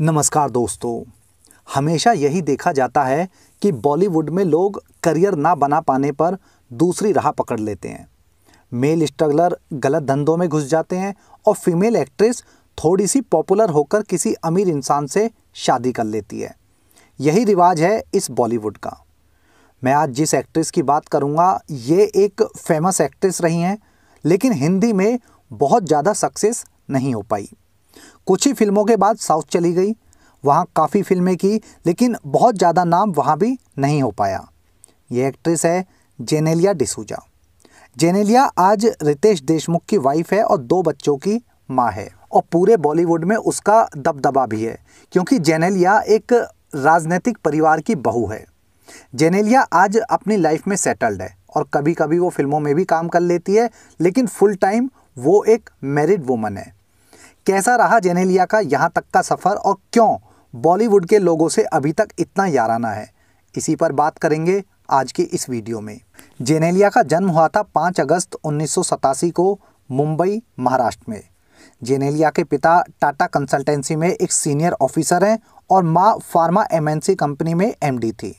नमस्कार दोस्तों हमेशा यही देखा जाता है कि बॉलीवुड में लोग करियर ना बना पाने पर दूसरी राह पकड़ लेते हैं मेल स्ट्रगलर गलत धंधों में घुस जाते हैं और फीमेल एक्ट्रेस थोड़ी सी पॉपुलर होकर किसी अमीर इंसान से शादी कर लेती है यही रिवाज है इस बॉलीवुड का मैं आज जिस एक्ट्रेस की बात करूँगा ये एक फेमस एक्ट्रेस रही हैं लेकिन हिंदी में बहुत ज़्यादा सक्सेस नहीं हो पाई कुछ ही फिल्मों के बाद साउथ चली गई वहाँ काफ़ी फिल्में की लेकिन बहुत ज़्यादा नाम वहाँ भी नहीं हो पाया ये एक्ट्रेस है जेनेलिया डिसूजा जेनेलिया आज रितेश देशमुख की वाइफ है और दो बच्चों की माँ है और पूरे बॉलीवुड में उसका दबदबा भी है क्योंकि जेनेलिया एक राजनीतिक परिवार की बहू है जेनेलिया आज अपनी लाइफ में सेटल्ड है और कभी कभी वो फिल्मों में भी काम कर लेती है लेकिन फुल टाइम वो एक मैरिड वुमन है कैसा रहा जेनेलिया का यहाँ तक का सफ़र और क्यों बॉलीवुड के लोगों से अभी तक इतना याराना है इसी पर बात करेंगे आज की इस वीडियो में जेनेलिया का जन्म हुआ था 5 अगस्त उन्नीस को मुंबई महाराष्ट्र में जेनेलिया के पिता टाटा कंसल्टेंसी में एक सीनियर ऑफिसर हैं और माँ फार्मा एम कंपनी में एम थी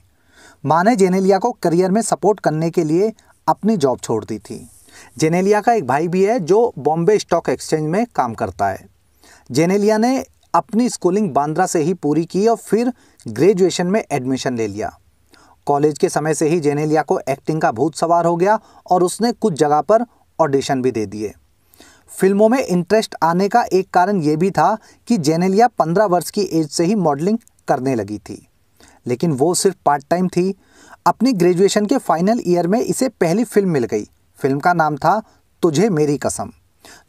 माँ ने जेनेलिया को करियर में सपोर्ट करने के लिए अपनी जॉब छोड़ दी थी जेनेलिया का एक भाई भी है जो बॉम्बे स्टॉक एक्सचेंज में काम करता है जेनेलिया ने अपनी स्कूलिंग बांद्रा से ही पूरी की और फिर ग्रेजुएशन में एडमिशन ले लिया कॉलेज के समय से ही जेनेलिया को एक्टिंग का भूत सवार हो गया और उसने कुछ जगह पर ऑडिशन भी दे दिए फिल्मों में इंटरेस्ट आने का एक कारण ये भी था कि जेनेलिया पंद्रह वर्ष की एज से ही मॉडलिंग करने लगी थी लेकिन वो सिर्फ पार्ट टाइम थी अपनी ग्रेजुएशन के फाइनल ईयर में इसे पहली फिल्म मिल गई फिल्म का नाम था तुझे मेरी कसम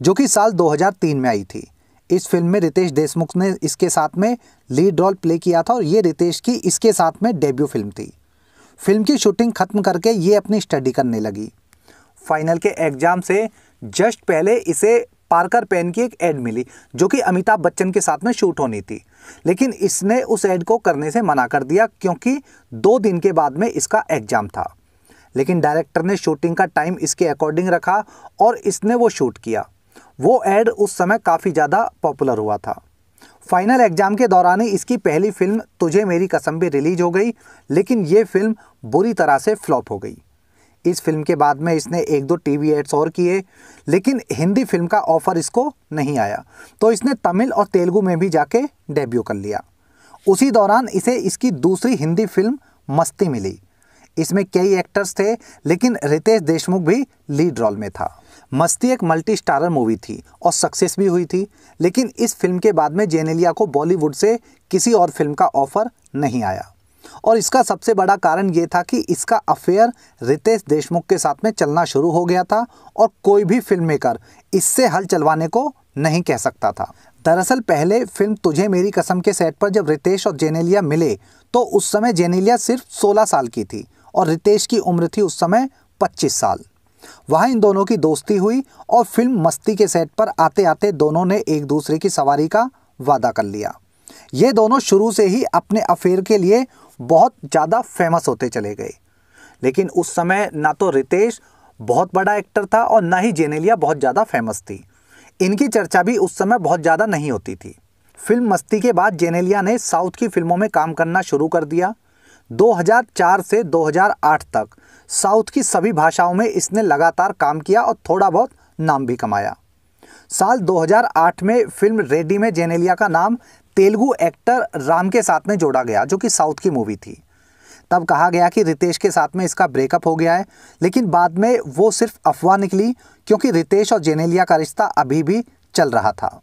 जो कि साल 2003 में आई थी इस फिल्म में रितेश देशमुख ने इसके साथ में लीड रोल प्ले किया था और ये रितेश की इसके साथ में डेब्यू फिल्म थी फिल्म की शूटिंग खत्म करके ये अपनी स्टडी करने लगी फाइनल के एग्जाम से जस्ट पहले इसे पार्कर पेन की एक ऐड मिली जो कि अमिताभ बच्चन के साथ में शूट होनी थी लेकिन इसने उस एड को करने से मना कर दिया क्योंकि दो दिन के बाद में इसका एग्ज़ाम था लेकिन डायरेक्टर ने शूटिंग का टाइम इसके अकॉर्डिंग रखा और इसने वो शूट किया वो एड उस समय काफ़ी ज़्यादा पॉपुलर हुआ था फाइनल एग्ज़ाम के दौरान ही इसकी पहली फिल्म तुझे मेरी कसम भी रिलीज हो गई लेकिन ये फिल्म बुरी तरह से फ्लॉप हो गई इस फिल्म के बाद में इसने एक दो टीवी एड्स और किए लेकिन हिंदी फिल्म का ऑफ़र इसको नहीं आया तो इसने तमिल और तेलुगु में भी जाके डेब्यू कर लिया उसी दौरान इसे इसकी दूसरी हिंदी फिल्म मस्ती मिली इसमें कई एक्टर्स थे लेकिन रितेश देशमुख भी लीड रोल में था मस्ती एक मल्टी स्टारर मूवी थी और सक्सेस भी हुई थी लेकिन इस फिल्म के बाद में जेनेलिया को बॉलीवुड से किसी और फिल्म का ऑफर नहीं आया और इसका सबसे बड़ा कारण ये था कि इसका अफेयर रितेश देशमुख के साथ में चलना शुरू हो गया था और कोई भी फिल्म मेकर इससे हल चलवाने को नहीं कह सकता था दरअसल पहले फिल्म तुझे मेरी कसम के सेट पर जब रितेश और जेनेलिया मिले तो उस समय जेनेलिया सिर्फ 16 साल की थी और रितेश की उम्र थी उस समय 25 साल वहां इन दोनों की दोस्ती हुई और फिल्म मस्ती के सेट पर आते आते दोनों ने एक दूसरे की सवारी का वादा कर लिया ये दोनों शुरू से ही अपने अफेयर के लिए बहुत ज़्यादा फेमस होते चले गए लेकिन उस समय ना तो रितेश बहुत बड़ा एक्टर था और ना ही जेनेलिया बहुत ज़्यादा फेमस थी इनकी चर्चा भी उस समय बहुत ज़्यादा नहीं होती थी फिल्म मस्ती के बाद जेनेलिया ने साउथ की फिल्मों में काम करना शुरू कर दिया 2004 से 2008 तक साउथ की सभी भाषाओं में इसने लगातार काम किया और थोड़ा बहुत नाम भी कमाया साल 2008 में फिल्म रेडी में जेनेलिया का नाम तेलुगु एक्टर राम के साथ में जोड़ा गया जो कि साउथ की मूवी थी तब कहा गया कि रितेश के साथ में इसका ब्रेकअप हो गया है लेकिन बाद में वो सिर्फ अफवाह निकली क्योंकि रितेश और जेनेलिया का रिश्ता अभी भी चल रहा था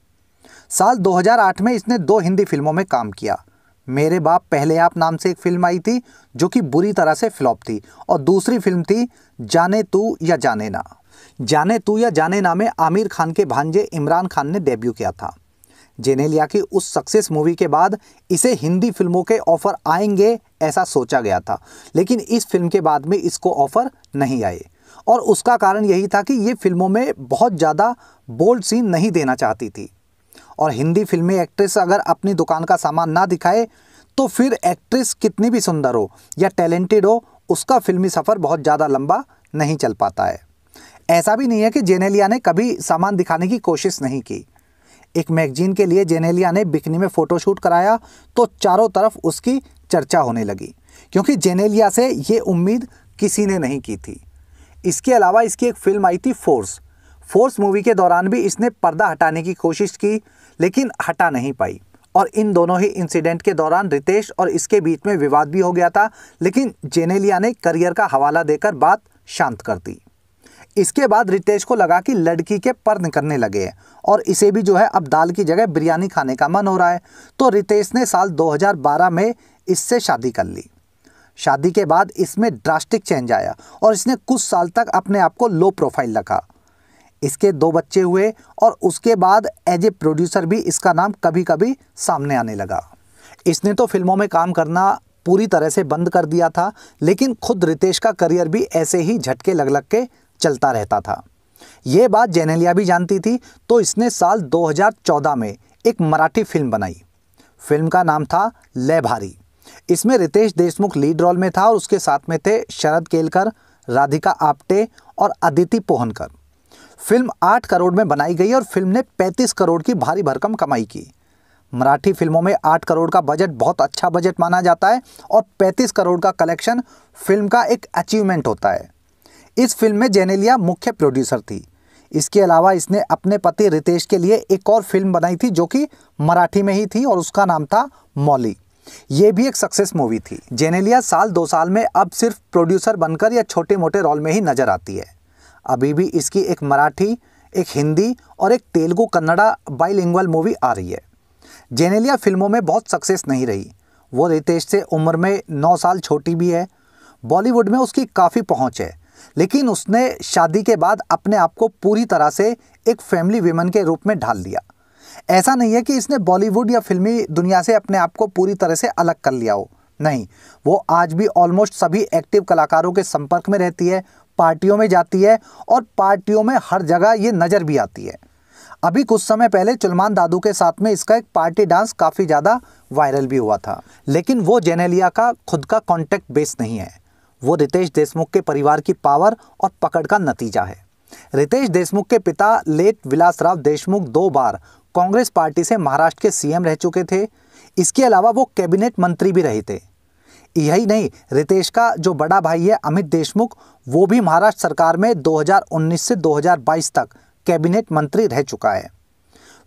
साल 2008 में इसने दो हिंदी फिल्मों में काम किया मेरे बाप पहले आप नाम से एक फिल्म आई थी जो कि बुरी तरह से फ्लॉप थी और दूसरी फिल्म थी जाने तू या जाने ना जाने तू या जाने ना में आमिर खान के भांजे इमरान खान ने डेब्यू किया था जेनेलिया की उस सक्सेस मूवी के बाद इसे हिंदी फिल्मों के ऑफर आएंगे ऐसा सोचा गया था लेकिन इस फिल्म के बाद में इसको ऑफर नहीं आए और उसका कारण यही था कि ये फिल्मों में बहुत ज़्यादा बोल्ड सीन नहीं देना चाहती थी और हिंदी फिल्मी एक्ट्रेस अगर अपनी दुकान का सामान ना दिखाए तो फिर एक्ट्रेस कितनी भी सुंदर हो या टैलेंटेड हो उसका फिल्मी सफ़र बहुत ज़्यादा लंबा नहीं चल पाता है ऐसा भी नहीं है कि जेनेलिया ने कभी सामान दिखाने की कोशिश नहीं की एक मैगजीन के लिए जेनेलिया ने बिकनी में फ़ोटोशूट कराया तो चारों तरफ उसकी चर्चा होने लगी क्योंकि जेनेलिया से ये उम्मीद किसी ने नहीं की थी इसके अलावा इसकी एक फिल्म आई थी फोर्स फोर्स मूवी के दौरान भी इसने पर्दा हटाने की कोशिश की लेकिन हटा नहीं पाई और इन दोनों ही इंसिडेंट के दौरान रितेश और इसके बीच में विवाद भी हो गया था लेकिन जेनेलिया ने करियर का हवाला देकर बात शांत कर दी इसके बाद रितेश को लगा कि लड़की के पर निकलने लगे हैं और इसे भी जो है अब दाल की जगह बिरयानी खाने का मन हो रहा है तो रितेश ने साल 2012 में इससे शादी कर ली शादी के बाद इसमें ड्रास्टिक चेंज आया और इसने कुछ साल तक अपने आप को लो प्रोफाइल रखा इसके दो बच्चे हुए और उसके बाद एज ए प्रोड्यूसर भी इसका नाम कभी कभी सामने आने लगा इसने तो फिल्मों में काम करना पूरी तरह से बंद कर दिया था लेकिन खुद रितेश का करियर भी ऐसे ही झटके लग लग के चलता रहता था ये बात जेनेलिया भी जानती थी तो इसने साल 2014 में एक मराठी फिल्म बनाई फिल्म का नाम था ले भारी इसमें रितेश देशमुख लीड रोल में था और उसके साथ में थे शरद केलकर राधिका आप्टे और अदिति पोहनकर फिल्म आठ करोड़ में बनाई गई और फिल्म ने पैंतीस करोड़ की भारी भरकम कमाई की मराठी फिल्मों में आठ करोड़ का बजट बहुत अच्छा बजट माना जाता है और पैंतीस करोड़ का कलेक्शन फिल्म का एक अचीवमेंट होता है इस फिल्म में जेनेलिया मुख्य प्रोड्यूसर थी इसके अलावा इसने अपने पति रितेश के लिए एक और फिल्म बनाई थी जो कि मराठी में ही थी और उसका नाम था मौली ये भी एक सक्सेस मूवी थी जेनेलिया साल दो साल में अब सिर्फ प्रोड्यूसर बनकर या छोटे मोटे रोल में ही नज़र आती है अभी भी इसकी एक मराठी एक हिंदी और एक तेलुगु कन्नड़ा बाइलिंगुअल मूवी आ रही है जेनेलिया फिल्मों में बहुत सक्सेस नहीं रही वो रितेश से उम्र में नौ साल छोटी भी है बॉलीवुड में उसकी काफ़ी पहुंच है लेकिन उसने शादी के बाद अपने आप को पूरी तरह से एक फैमिली वीमन के रूप में ढाल लिया ऐसा नहीं है कि इसने बॉलीवुड या फिल्मी दुनिया से अपने आप को पूरी तरह से अलग कर लिया हो नहीं वो आज भी ऑलमोस्ट सभी एक्टिव कलाकारों के संपर्क में रहती है पार्टियों में जाती है और पार्टियों में हर जगह ये नज़र भी आती है अभी कुछ समय पहले चुलमान दादू के साथ में इसका एक पार्टी डांस काफ़ी ज़्यादा वायरल भी हुआ था लेकिन वो जेनेलिया का खुद का कॉन्टैक्ट बेस नहीं है वो रितेश देशमुख के परिवार की पावर और पकड़ का नतीजा है रितेश देशमुख के पिता लेट विलासराव देशमुख दो बार कांग्रेस पार्टी से महाराष्ट्र के सीएम रह चुके थे इसके अलावा वो कैबिनेट मंत्री भी रहे थे यही नहीं रितेश का जो बड़ा भाई है अमित देशमुख वो भी महाराष्ट्र सरकार में 2019 से 2022 तक कैबिनेट मंत्री रह चुका है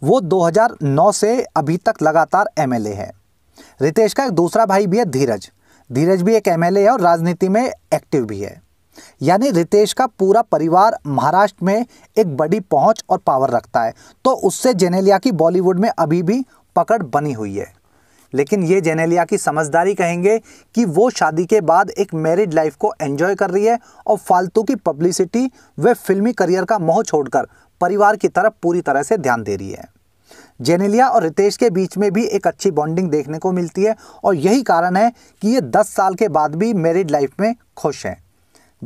वो 2009 से अभी तक लगातार एमएलए है रितेश का एक दूसरा भाई भी है धीरज धीरज भी एक एमएलए है और राजनीति में एक्टिव भी है यानी रितेश का पूरा परिवार महाराष्ट्र में एक बड़ी पहुंच और पावर रखता है तो उससे जेनेलिया की बॉलीवुड में अभी भी पकड़ बनी हुई है लेकिन ये जेनेलिया की समझदारी कहेंगे कि वो शादी के बाद एक मैरिड लाइफ को एंजॉय कर रही है और फालतू की पब्लिसिटी व फिल्मी करियर का मोह छोड़कर परिवार की तरफ पूरी तरह से ध्यान दे रही है जेनेलिया और रितेश के बीच में भी एक अच्छी बॉन्डिंग देखने को मिलती है और यही कारण है कि ये 10 साल के बाद भी मैरिड लाइफ में खुश हैं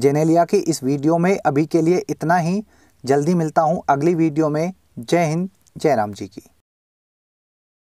जेनेलिया की इस वीडियो में अभी के लिए इतना ही जल्दी मिलता हूँ अगली वीडियो में जय हिंद जय राम जी की